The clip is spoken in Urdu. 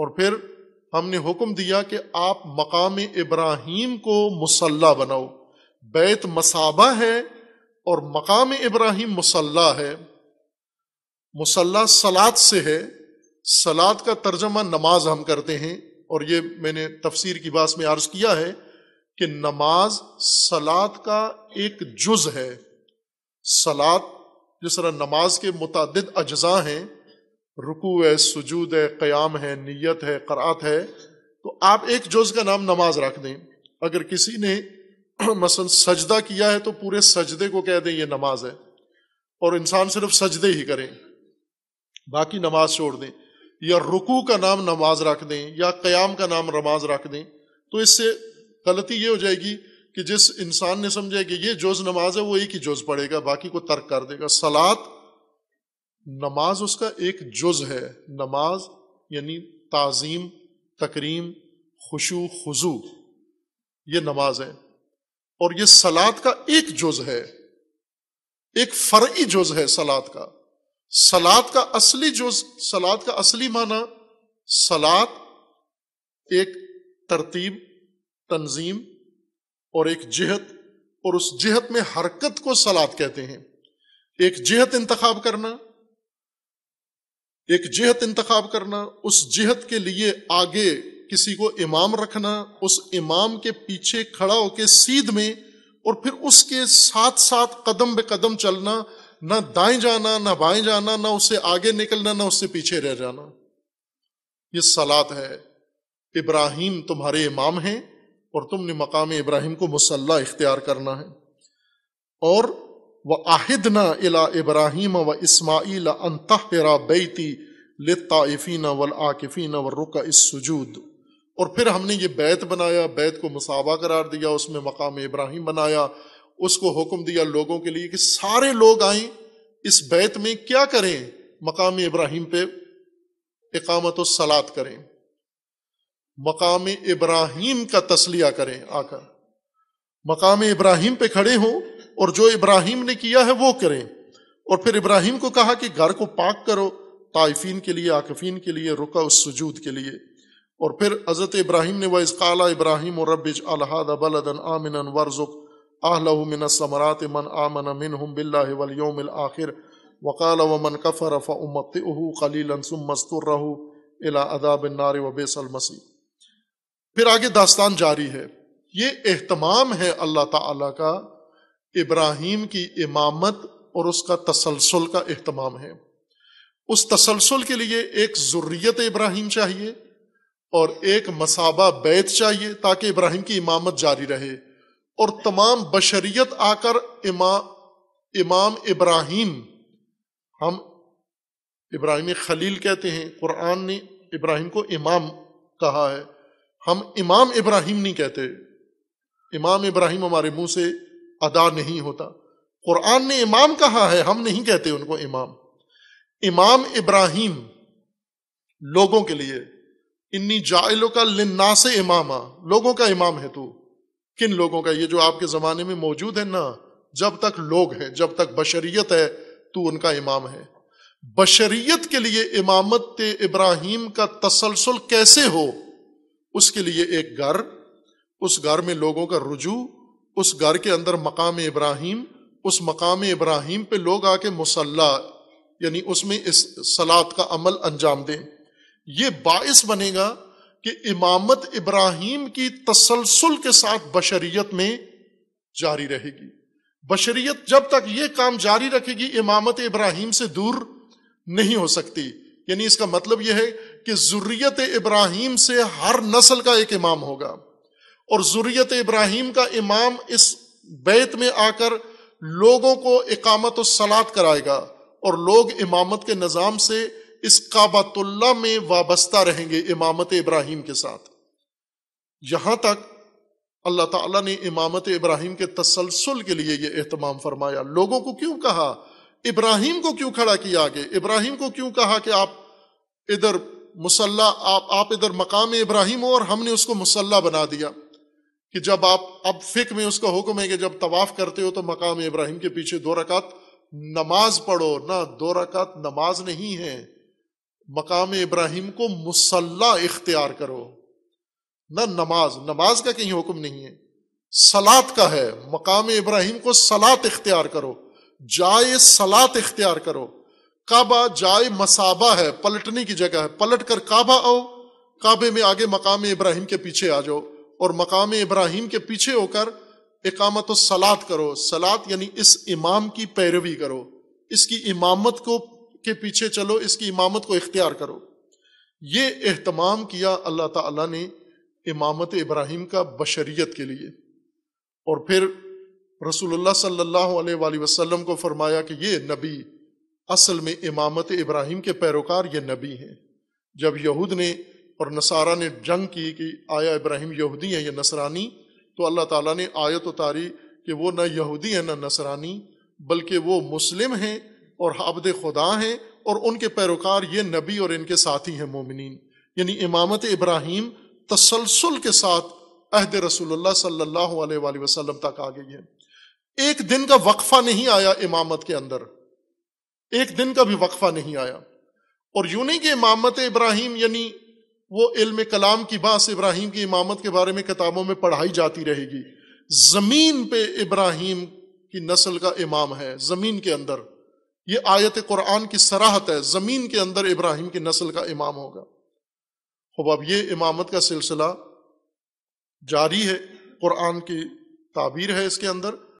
اور پھر ہم نے حکم دیا کہ آپ مقام ابراہیم کو مسلح بناؤ بیت مسابہ ہے اور مقام ابراہیم مسلح ہے مسلح سلاد سے ہے سلاد کا ترجمہ نماز ہم کرتے ہیں اور یہ میں نے تفسیر کی بات میں عرض کیا ہے کہ نماز سلاد کا ایک جز ہے سلاد جس طرح نماز کے متعدد اجزاء ہیں رکو ہے سجود ہے قیام ہے نیت ہے کرات ہے تو آپ ایک جز کا نام نماز رکھ دیں اگر کسی نے مثلا سجدہ کیا ہے تو پورے سجدے کو کہہ دیں یہ نماز ہے اور انسان صرف سجدے ہی کریں باقی نماز چھوڑ دیں یا رکو کا نام نماز رکھ دیں یا قیام کا نام نماز رکھ دیں تو اس سے غلطی یہ ہو جائے گی کہ جس انسان نے سمجھا کہ یہ جوز نماز ہے وہ ایک ہی جز پڑھے گا باقی کو ترک کر دے گا سلاد نماز اس کا ایک جز ہے نماز یعنی تعظیم تکریم خوشو خضو یہ نماز ہے اور یہ سلاد کا ایک جز ہے ایک فرعی جز ہے سلاد کا سلاد کا اصلی جز سلاد کا اصلی معنی سلاد ایک ترتیب تنظیم اور ایک جہت اور اس جہت میں حرکت کو سلاد کہتے ہیں ایک جہت انتخاب کرنا ایک جہت انتخاب کرنا اس جہت کے لیے آگے کسی کو امام رکھنا اس امام کے پیچھے کھڑا ہو کے سیدھ میں اور پھر اس کے ساتھ ساتھ قدم بے قدم چلنا نہ دائیں جانا نہ بائیں جانا نہ اس سے آگے نکلنا نہ اس سے پیچھے رہ جانا یہ سلاد ہے ابراہیم تمہارے امام ہیں اور تم نے مقام ابراہیم کو مسلح اختیار کرنا ہے اور و عہدنا الا ابراہیم و اسماعیل انتہرا بیتی لطائفین و رکا اس اور پھر ہم نے یہ بیت بنایا بیت کو مساوا قرار دیا اس میں مقام ابراہیم بنایا اس کو حکم دیا لوگوں کے لیے کہ سارے لوگ آئیں اس بیت میں کیا کریں مقام ابراہیم پہ اقامت و سلاد کریں مقام ابراہیم کا تسلیہ کریں آ کر مقام ابراہیم پہ کھڑے ہوں اور جو ابراہیم نے کیا ہے وہ کریں اور پھر ابراہیم کو کہا کہ گھر کو پاک کرو طائفین کے لیے آکفین کے لیے رکا اس سجود کے لیے اور پھر حضرت ابراہیم نے وز قالا ابراہیم اور ربج الحاد بلدن آمن ورزق آلہ من ثمرات من آمن من ہم بلّہ ولیوم الآخر وقال و من کفر رف امت اہ خلیل مستر رہ الا اداب نار و المسیح پھر آگے داستان جاری ہے یہ اہتمام ہے اللہ تعالیٰ کا ابراہیم کی امامت اور اس کا تسلسل کا اہتمام ہے اس تسلسل کے لیے ایک ضروریت ابراہیم چاہیے اور ایک مسابہ بیت چاہیے تاکہ ابراہیم کی امامت جاری رہے اور تمام بشریت آ کر امام امام ابراہیم ہم ابراہیم خلیل کہتے ہیں قرآن نے ابراہیم کو امام کہا ہے ہم امام ابراہیم نہیں کہتے امام ابراہیم ہمارے منہ سے ادا نہیں ہوتا قرآن نے امام کہا ہے ہم نہیں کہتے ان کو امام امام ابراہیم لوگوں کے لیے انی جائلوں کا لنا سے امام لوگوں کا امام ہے تو کن لوگوں کا یہ جو آپ کے زمانے میں موجود ہے نا جب تک لوگ ہیں جب تک بشریت ہے تو ان کا امام ہے بشریت کے لیے امامت ابراہیم کا تسلسل کیسے ہو اس کے لیے ایک گھر اس گھر میں لوگوں کا رجوع اس گھر کے اندر مقام ابراہیم اس مقام ابراہیم پہ لوگ آ کے مسلح یعنی اس میں اس سلاد کا عمل انجام دیں یہ باعث بنے گا کہ امامت ابراہیم کی تسلسل کے ساتھ بشریت میں جاری رہے گی بشریت جب تک یہ کام جاری رکھے گی امامت ابراہیم سے دور نہیں ہو سکتی یعنی اس کا مطلب یہ ہے کہ ضروریت ابراہیم سے ہر نسل کا ایک امام ہوگا اور ضروریت ابراہیم کا امام اس بیت میں آ کر لوگوں کو اقامت و سلاد کرائے گا اور لوگ امامت کے نظام سے اس کابۃ اللہ میں وابستہ رہیں گے امامت ابراہیم کے ساتھ یہاں تک اللہ تعالیٰ نے امامت ابراہیم کے تسلسل کے لیے یہ اہتمام فرمایا لوگوں کو کیوں کہا ابراہیم کو کیوں کھڑا کیا آگے ابراہیم کو کیوں کہا کہ آپ ادھر مسلح آپ آپ ادھر مقام ابراہیم ہو اور ہم نے اس کو مسلح بنا دیا کہ جب آپ اب فک میں اس کا حکم ہے کہ جب طواف کرتے ہو تو مقام ابراہیم کے پیچھے دو رکعت نماز پڑھو نہ دو رکعت نماز نہیں ہے مقام ابراہیم کو مسلح اختیار کرو نہ نماز نماز کا کہیں حکم نہیں ہے سلاد کا ہے مقام ابراہیم کو سلاد اختیار کرو جائے سلاد اختیار کرو کعبہ جائے مسابہ ہے پلٹنے کی جگہ ہے پلٹ کر کعبہ آؤ کعبے میں آگے مقام ابراہیم کے پیچھے آ جاؤ اور مقام ابراہیم کے پیچھے ہو کر اقامت و سلاد کرو سلاد یعنی اس امام کی پیروی کرو اس کی امامت کو کے پیچھے چلو اس کی امامت کو اختیار کرو یہ اہتمام کیا اللہ تعالیٰ نے امامت ابراہیم کا بشریت کے لیے اور پھر رسول اللہ صلی اللہ علیہ وآلہ وسلم کو فرمایا کہ یہ نبی اصل میں امامت ابراہیم کے پیروکار یہ نبی ہیں جب یہود نے اور نصارہ نے جنگ کی کہ آیا ابراہیم یہودی ہیں یا نصرانی تو اللہ تعالیٰ نے آیت اتاری کہ وہ نہ یہودی ہیں نہ نصرانی بلکہ وہ مسلم ہیں اور عبد خدا ہیں اور ان کے پیروکار یہ نبی اور ان کے ساتھی ہیں مومنین یعنی امامت ابراہیم تسلسل کے ساتھ عہد رسول اللہ صلی اللہ علیہ وآلہ وسلم تک آ گئی ہے ایک دن کا وقفہ نہیں آیا امامت کے اندر ایک دن کا بھی وقفہ نہیں آیا اور یوں نہیں کہ امامت ابراہیم یعنی وہ علم کلام کی باس ابراہیم کی امامت کے بارے میں کتابوں میں پڑھائی جاتی رہے گی زمین پہ ابراہیم کی نسل کا امام ہے زمین کے اندر یہ آیت قرآن کی سراہت ہے زمین کے اندر ابراہیم کی نسل کا امام ہوگا اب یہ امامت کا سلسلہ جاری ہے قرآن کی تعبیر ہے اس کے اندر